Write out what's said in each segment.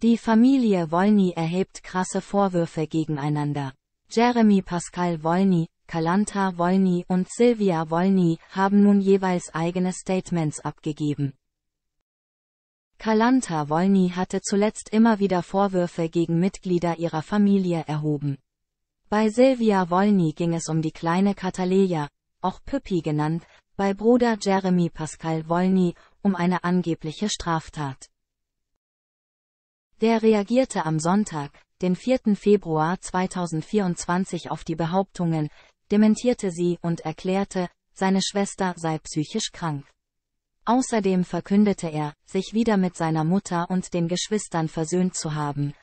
Die Familie Wolny erhebt krasse Vorwürfe gegeneinander. Jeremy Pascal Wolny, Kalanta Wolny und Silvia Wolny haben nun jeweils eigene Statements abgegeben. Kalanta Wolny hatte zuletzt immer wieder Vorwürfe gegen Mitglieder ihrer Familie erhoben. Bei Silvia Wolny ging es um die kleine Kataleja, auch Püppi genannt, bei Bruder Jeremy Pascal Wolny, um eine angebliche Straftat. Der reagierte am Sonntag, den 4. Februar 2024 auf die Behauptungen, dementierte sie und erklärte, seine Schwester sei psychisch krank. Außerdem verkündete er, sich wieder mit seiner Mutter und den Geschwistern versöhnt zu haben.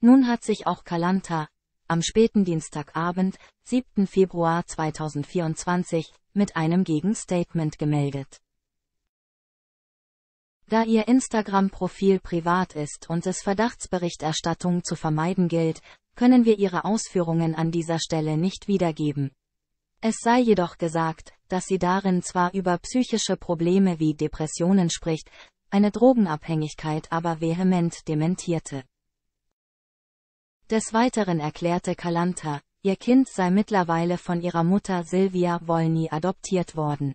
Nun hat sich auch Kalanta, am späten Dienstagabend, 7. Februar 2024, mit einem Gegenstatement gemeldet. Da ihr Instagram-Profil privat ist und es Verdachtsberichterstattung zu vermeiden gilt, können wir ihre Ausführungen an dieser Stelle nicht wiedergeben. Es sei jedoch gesagt, dass sie darin zwar über psychische Probleme wie Depressionen spricht, eine Drogenabhängigkeit aber vehement dementierte. Des Weiteren erklärte Kalanta, ihr Kind sei mittlerweile von ihrer Mutter Silvia Wolny adoptiert worden.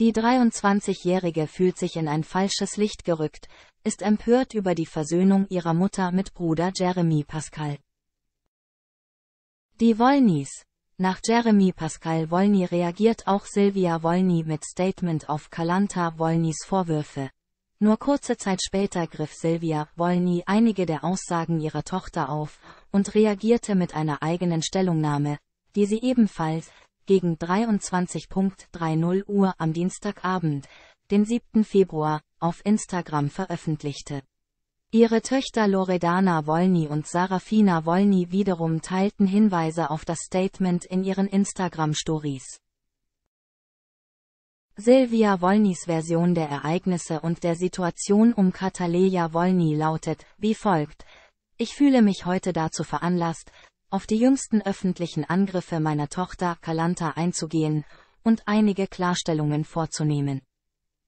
Die 23-Jährige fühlt sich in ein falsches Licht gerückt, ist empört über die Versöhnung ihrer Mutter mit Bruder Jeremy Pascal. Die Wolnys. Nach Jeremy Pascal Wolny reagiert auch Silvia Wolny mit Statement auf Kalanta Wolnys Vorwürfe. Nur kurze Zeit später griff Silvia Wolny einige der Aussagen ihrer Tochter auf und reagierte mit einer eigenen Stellungnahme, die sie ebenfalls gegen 23.30 Uhr am Dienstagabend, den 7. Februar, auf Instagram veröffentlichte. Ihre Töchter Loredana Wolny und Sarafina Wolny wiederum teilten Hinweise auf das Statement in ihren Instagram-Stories. Silvia Wolnys Version der Ereignisse und der Situation um Kataleja Wolny lautet, wie folgt. Ich fühle mich heute dazu veranlasst, auf die jüngsten öffentlichen Angriffe meiner Tochter Kalanta einzugehen und einige Klarstellungen vorzunehmen.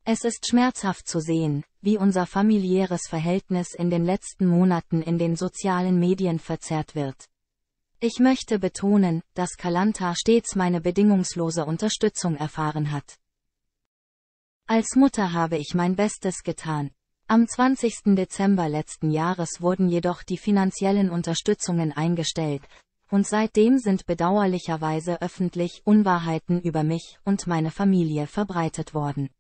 Es ist schmerzhaft zu sehen, wie unser familiäres Verhältnis in den letzten Monaten in den sozialen Medien verzerrt wird. Ich möchte betonen, dass Kalanta stets meine bedingungslose Unterstützung erfahren hat. Als Mutter habe ich mein Bestes getan. Am 20. Dezember letzten Jahres wurden jedoch die finanziellen Unterstützungen eingestellt, und seitdem sind bedauerlicherweise öffentlich Unwahrheiten über mich und meine Familie verbreitet worden.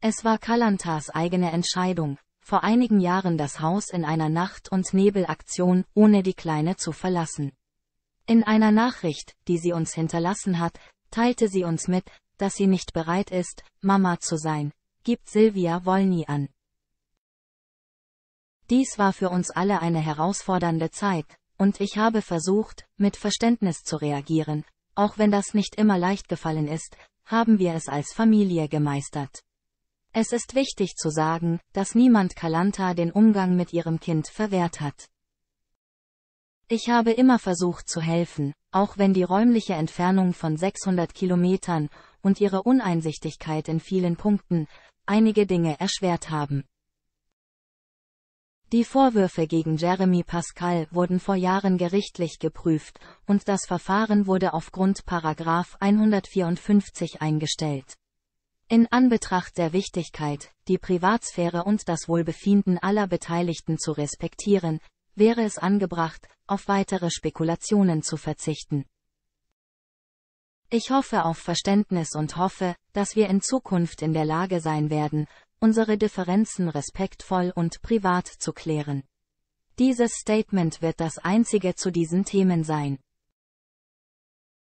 Es war Kalantas eigene Entscheidung, vor einigen Jahren das Haus in einer Nacht- und Nebelaktion ohne die Kleine zu verlassen. In einer Nachricht, die sie uns hinterlassen hat, teilte sie uns mit, dass sie nicht bereit ist, Mama zu sein, gibt Silvia Wollny an. Dies war für uns alle eine herausfordernde Zeit, und ich habe versucht, mit Verständnis zu reagieren, auch wenn das nicht immer leicht gefallen ist, haben wir es als Familie gemeistert. Es ist wichtig zu sagen, dass niemand Kalanta den Umgang mit ihrem Kind verwehrt hat. Ich habe immer versucht zu helfen, auch wenn die räumliche Entfernung von 600 Kilometern und ihre Uneinsichtigkeit in vielen Punkten einige Dinge erschwert haben. Die Vorwürfe gegen Jeremy Pascal wurden vor Jahren gerichtlich geprüft, und das Verfahren wurde aufgrund Paragraf 154 eingestellt. In Anbetracht der Wichtigkeit, die Privatsphäre und das Wohlbefinden aller Beteiligten zu respektieren, wäre es angebracht, auf weitere Spekulationen zu verzichten. Ich hoffe auf Verständnis und hoffe, dass wir in Zukunft in der Lage sein werden, unsere Differenzen respektvoll und privat zu klären. Dieses Statement wird das einzige zu diesen Themen sein.